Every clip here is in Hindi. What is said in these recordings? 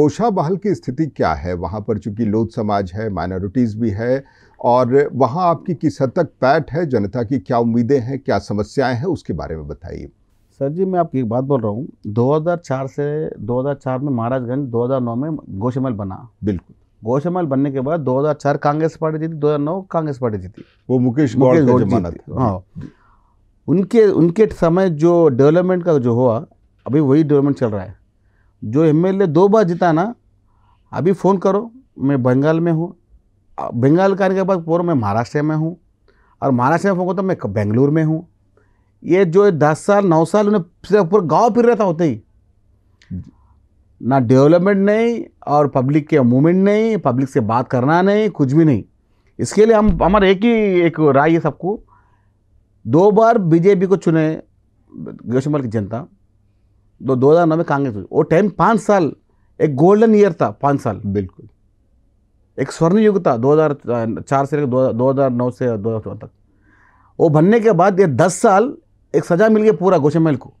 कोशाबहल की स्थिति क्या है वहाँ पर चूंकि लोक समाज है माइनॉरिटीज़ भी है और वहाँ आपकी किस हद तक पैट है जनता की क्या उम्मीदें हैं क्या समस्याएं हैं उसके बारे में बताइए सर जी मैं आपकी एक बात बोल रहा हूँ 2004 से 2004 में महाराजगंज 2009 में गोशमल बना बिल्कुल गोशमल बनने के बाद 2004 कांग्रेस पार्टी जीती 2009 कांग्रेस पार्टी जीती वो मुकेश मुकेश हाँ उनके उनके समय जो डेवलपमेंट का जो हुआ अभी वही डेवलपमेंट चल रहा है जो एमएलए दो बार जीता ना अभी फ़ोन करो मैं बंगाल में हूँ बंगाल करने के बाद पूरा मैं महाराष्ट्र में हूँ और महाराष्ट्र में फ़ोन करता मैं बेंगलुर में हूँ ये जो दस साल नौ साल उन्हें सिर्फ पूरा गाँव फिर रहता होते ही ना डेवलपमेंट नहीं और पब्लिक के मूवमेंट नहीं पब्लिक से बात करना नहीं कुछ भी नहीं इसके लिए हम हमारा एक ही एक राय है सबको दो बार बीजेपी को चुने गोशमल की जनता दो दो हज़ार नौ में कांग्रेस वो टाइम पाँच साल एक गोल्डन ईयर था पाँच साल बिल्कुल एक स्वर्ण युग था दो हज़ार चार से दो हज़ार नौ से दो हज़ार तक वो बनने के बाद ये दस साल एक सजा मिल गया पूरा गोशेमल को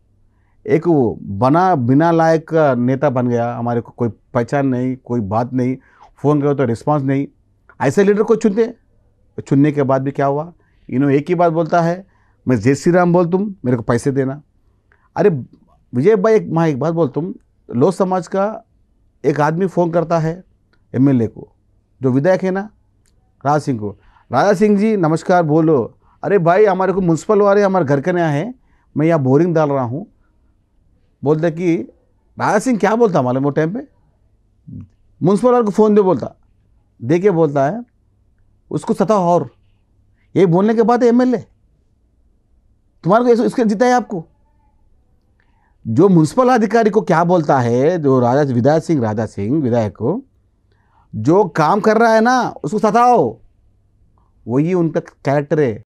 एक वो बना बिना लायक नेता बन गया हमारे को कोई पहचान नहीं कोई बात नहीं फ़ोन करो तो रिस्पांस नहीं ऐसे लीडर को चुनते चुनने के बाद भी क्या हुआ इन्होंने एक ही बात बोलता है मैं जय श्री राम बोल तुम मेरे को पैसे देना अरे विजय भाई एक मैं एक बात बोल तुम लो समाज का एक आदमी फ़ोन करता है एमएलए को जो विधायक है ना राज सिंह को राजा सिंह जी नमस्कार बोलो अरे भाई हमारे को म्यूनसिपल वाले हमारे घर के नया है मैं यहाँ बोरिंग डाल रहा हूँ बोलते कि राजा सिंह क्या बोलता हमारे वो टाइम पे म्यूनसिपल वाले को फ़ोन दे बोलता दे के बोलता है उसको सता और ये बोलने के बाद एम एल तुम्हारे को इसके जीता है आपको जो म्यूनसिपल अधिकारी को क्या बोलता है जो राजा विधायक सिंह राजा सिंह विधायक को जो काम कर रहा है ना उसको सताओ वही उनका कैरेक्टर है